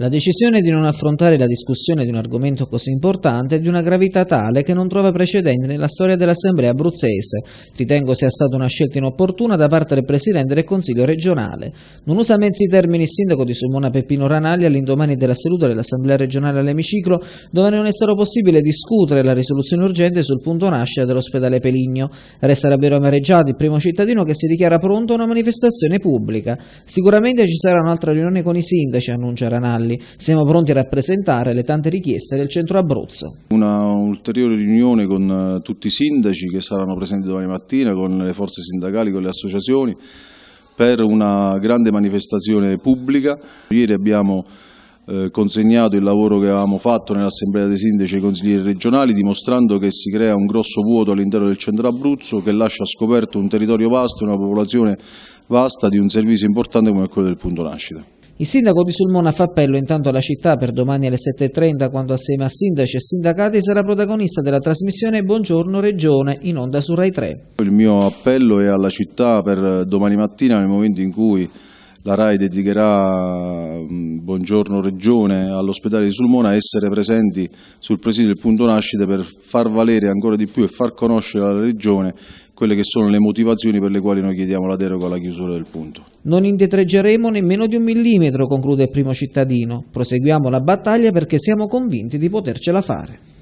La decisione di non affrontare la discussione di un argomento così importante è di una gravità tale che non trova precedenti nella storia dell'Assemblea abruzzese. Ritengo sia stata una scelta inopportuna da parte del Presidente del Consiglio regionale. Non usa mezzi termini il sindaco di Simona Peppino Ranalli all'indomani della seduta dell'Assemblea regionale all'emiciclo, dove non è stato possibile discutere la risoluzione urgente sul punto nascita dell'ospedale Peligno. Resta davvero amareggiato il primo cittadino che si dichiara pronto a una manifestazione pubblica. Sicuramente ci sarà un'altra riunione con i sindaci, annuncia Ranalli livelli. Siamo pronti a rappresentare le tante richieste del centro Abruzzo. Una ulteriore riunione con eh, tutti i sindaci che saranno presenti domani mattina, con le forze sindacali, con le associazioni, per una grande manifestazione pubblica. Ieri abbiamo eh, consegnato il lavoro che avevamo fatto nell'Assemblea dei Sindaci e dei Consiglieri regionali dimostrando che si crea un grosso vuoto all'interno del centro Abruzzo che lascia scoperto un territorio vasto e una popolazione vasta di un servizio importante come quello del punto nascita. Il sindaco di Sulmona fa appello intanto alla città per domani alle 7.30 quando assieme a sindaci e sindacati sarà protagonista della trasmissione Buongiorno Regione in onda su Rai 3. Il mio appello è alla città per domani mattina nel momento in cui la RAI dedicherà mm, Buongiorno Regione all'ospedale di Sulmona a essere presenti sul presidio del punto nascita per far valere ancora di più e far conoscere alla Regione quelle che sono le motivazioni per le quali noi chiediamo la deroga alla chiusura del punto. Non indietreggeremo nemmeno di un millimetro, conclude il primo cittadino. Proseguiamo la battaglia perché siamo convinti di potercela fare.